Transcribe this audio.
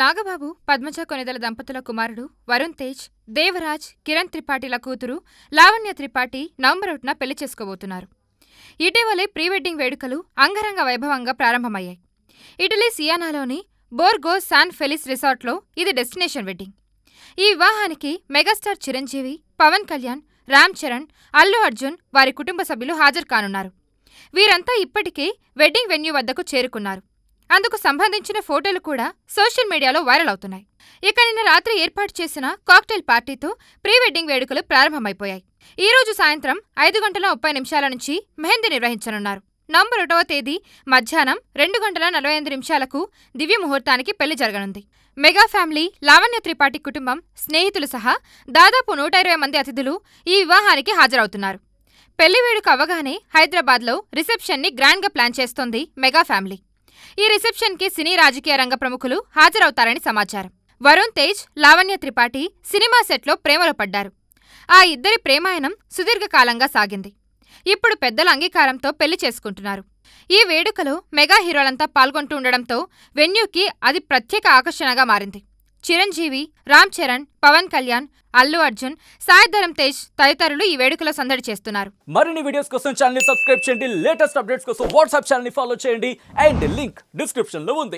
నాగబాబు పద్మజ కొనిదల దంపతుల కుమారుడు వరుణ్ తేజ్ దేవరాజ్ కిరణ్ త్రిపాఠిల కూతురు లావణ్య త్రిపాఠి నవంబర్ ఒకటిన పెళ్లి చేసుకోబోతున్నారు ఇటీవలే ప్రీవెడ్డింగ్ వేడుకలు అంగరంగ వైభవంగా ప్రారంభమయ్యాయి ఇటలీ సియానాలోని బోర్గో శాన్ ఫెలిస్ రిసార్ట్లో ఇది డెస్టినేషన్ వెడ్డింగ్ ఈ వివాహానికి మెగాస్టార్ చిరంజీవి పవన్ కళ్యాణ్ రామ్ చరణ్ అల్లు అర్జున్ వారి కుటుంబ సభ్యులు హాజరు కానున్నారు వీరంతా ఇప్పటికే వెడ్డింగ్ వెన్యూ వద్దకు చేరుకున్నారు అందుకు సంబంధించిన ఫోటోలు కూడా సోషల్ మీడియాలో వైరల్ అవుతున్నాయి ఇక నిన్న రాత్రి ఏర్పాటు చేసిన కాక్టైల్ పార్టీతో ప్రీ వెడ్డింగ్ వేడుకలు ప్రారంభమైపోయాయి ఈ రోజు సాయంత్రం ఐదు గంటల ముప్పై నిమిషాల నుంచి మెహందీ నిర్వహించనున్నారు నవంబర్ ఒకటవ తేదీ మధ్యాహ్నం రెండు గంటల నలభై ఐదు నిమిషాలకు దివ్య ముహూర్తానికి పెళ్లి జరగనుంది మెగా ఫ్యామిలీ లావణ్య త్రిపాఠి కుటుంబం స్నేహితులు సహా దాదాపు నూట ఇరవై మంది అతిథులు ఈ వివాహానికి హాజరవుతున్నారు పెళ్లి వేడుక అవగానే హైదరాబాద్లో రిసెప్షన్ని గ్రాండ్గా ప్లాన్ చేస్తోంది మెగా ఫ్యామిలీ ఈ రిసెప్షన్ కి సినీ రాజకీయ రంగ ప్రముఖులు హాజరవుతారని సమాచారం వరుణ్ తేజ్ లావణ్య త్రిపాఠి సినిమా సెట్లో ప్రేమలో పడ్డారు ఆ ఇద్దరి ప్రేమాయణం సుదీర్ఘకాలంగా సాగింది ఇప్పుడు పెద్దల అంగీకారంతో పెళ్లి చేసుకుంటున్నారు ఈ వేడుకలో మెగా హీరోలంతా పాల్గొంటూ ఉండడంతో వెన్యూకి అది ప్రత్యేక ఆకర్షణగా మారింది చిరంజీవి రామ్ చరణ్ పవన్ కళ్యాణ్ అల్లు అర్జున్ సాయిధరం తేజ్ తదితరులు ఈ వేడుకలో సందడి చేస్తున్నారు మరిన్ని వీడియోస్ కోసం ఛానల్ సబ్స్క్రైబ్ చేయండి లేటెస్ట్ అప్డేట్స్ కోసం వాట్సాప్ ఛానల్ ఫాలో చేయండి అండ్ లింక్ డిస్క్రిప్షన్ లో ఉంది